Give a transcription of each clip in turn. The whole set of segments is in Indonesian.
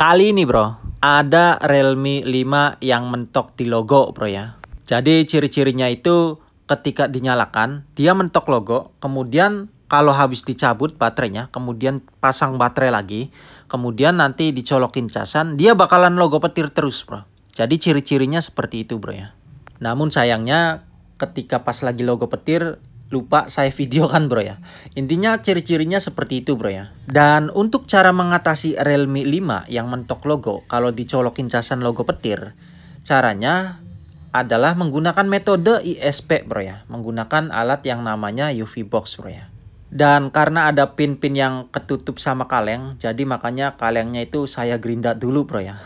Kali ini bro, ada Realme 5 yang mentok di logo bro ya. Jadi ciri-cirinya itu ketika dinyalakan, dia mentok logo, kemudian kalau habis dicabut baterainya, kemudian pasang baterai lagi, kemudian nanti dicolokin casan, dia bakalan logo petir terus bro. Jadi ciri-cirinya seperti itu bro ya. Namun sayangnya ketika pas lagi logo petir lupa saya video kan bro ya intinya ciri-cirinya seperti itu bro ya dan untuk cara mengatasi Realme 5 yang mentok logo kalau dicolokin casan logo petir caranya adalah menggunakan metode ISP bro ya menggunakan alat yang namanya UV box bro ya dan karena ada pin-pin yang ketutup sama kaleng, jadi makanya kalengnya itu saya gerinda dulu bro ya.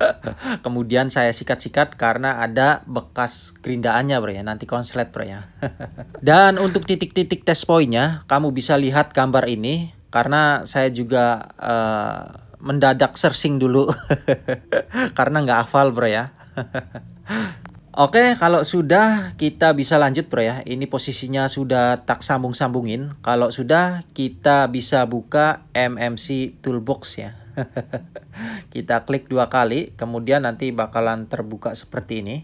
Kemudian saya sikat-sikat karena ada bekas gerindaannya bro ya, nanti konslet bro ya. Dan untuk titik-titik test pointnya, kamu bisa lihat gambar ini karena saya juga uh, mendadak searching dulu karena nggak hafal bro ya. Oke, kalau sudah kita bisa lanjut bro ya. Ini posisinya sudah tak sambung-sambungin. Kalau sudah kita bisa buka MMC Toolbox ya. kita klik dua kali, kemudian nanti bakalan terbuka seperti ini.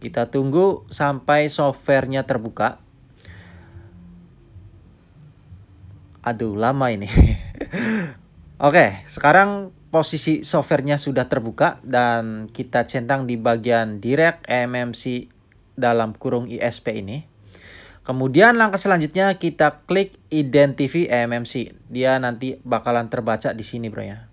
Kita tunggu sampai softwarenya terbuka. Aduh, lama ini. Oke, sekarang posisi softwarenya sudah terbuka dan kita centang di bagian direct MMC dalam kurung ISP ini. Kemudian langkah selanjutnya kita klik identify MMC. Dia nanti bakalan terbaca di sini bro ya.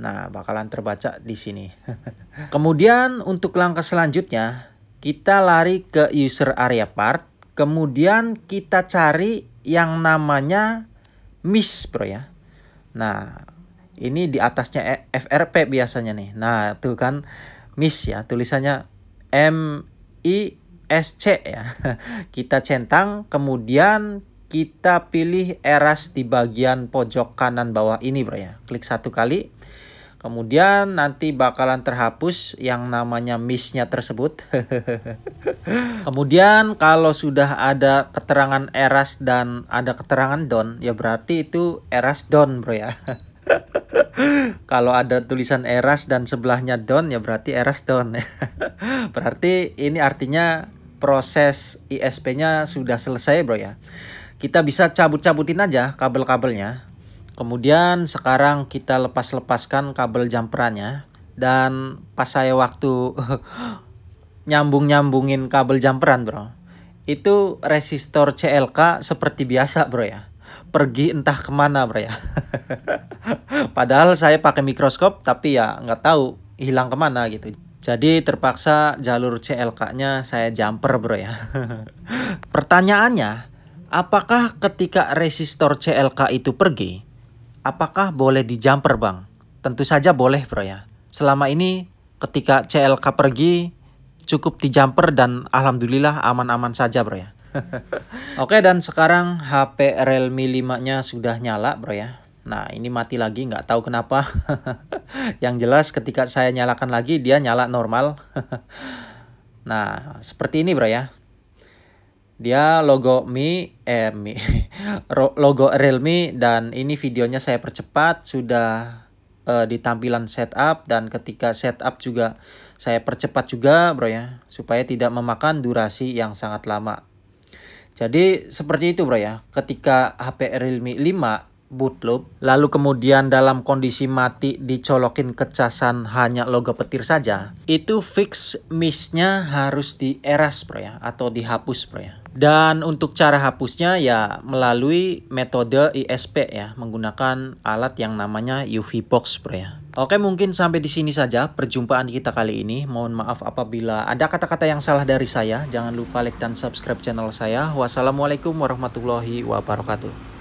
Nah, bakalan terbaca di sini. kemudian untuk langkah selanjutnya, kita lari ke user area part, kemudian kita cari yang namanya miss bro ya. Nah, ini di atasnya e, FRP biasanya nih. Nah, itu kan miss ya tulisannya M I S C ya. Kita centang kemudian kita pilih eras di bagian pojok kanan bawah ini bro ya. Klik satu kali. Kemudian nanti bakalan terhapus yang namanya miss-nya tersebut. Kemudian kalau sudah ada keterangan eras dan ada keterangan down ya berarti itu eras down bro ya. Kalau ada tulisan eras dan sebelahnya don ya berarti eras down. berarti ini artinya proses ISP-nya sudah selesai, Bro ya. Kita bisa cabut-cabutin aja kabel-kabelnya. Kemudian sekarang kita lepas-lepaskan kabel jumperannya dan pas saya waktu nyambung-nyambungin kabel jumperan, Bro. Itu resistor CLK seperti biasa, Bro ya pergi entah kemana bro ya padahal saya pakai mikroskop tapi ya nggak tahu hilang kemana gitu jadi terpaksa jalur CLK nya saya jumper bro ya pertanyaannya apakah ketika resistor CLK itu pergi apakah boleh di jumper bang tentu saja boleh bro ya selama ini ketika CLK pergi cukup di jumper dan alhamdulillah aman-aman saja bro ya Oke dan sekarang HP Realme 5 nya sudah nyala bro ya. Nah ini mati lagi nggak tahu kenapa. Yang jelas ketika saya nyalakan lagi dia nyala normal. nah seperti ini bro ya. Dia logo Mi, eh Mi, logo Realme dan ini videonya saya percepat sudah uh, di tampilan setup dan ketika setup juga saya percepat juga bro ya supaya tidak memakan durasi yang sangat lama jadi seperti itu bro ya, ketika HP Realme 5 bootloop lalu kemudian dalam kondisi mati dicolokin kecasan hanya logo petir saja, itu fix miss-nya harus di eras bro ya, atau dihapus bro ya. Dan untuk cara hapusnya ya melalui metode ISP ya, menggunakan alat yang namanya UV box bro ya. Oke mungkin sampai di sini saja perjumpaan kita kali ini. Mohon maaf apabila ada kata-kata yang salah dari saya. Jangan lupa like dan subscribe channel saya. Wassalamualaikum warahmatullahi wabarakatuh.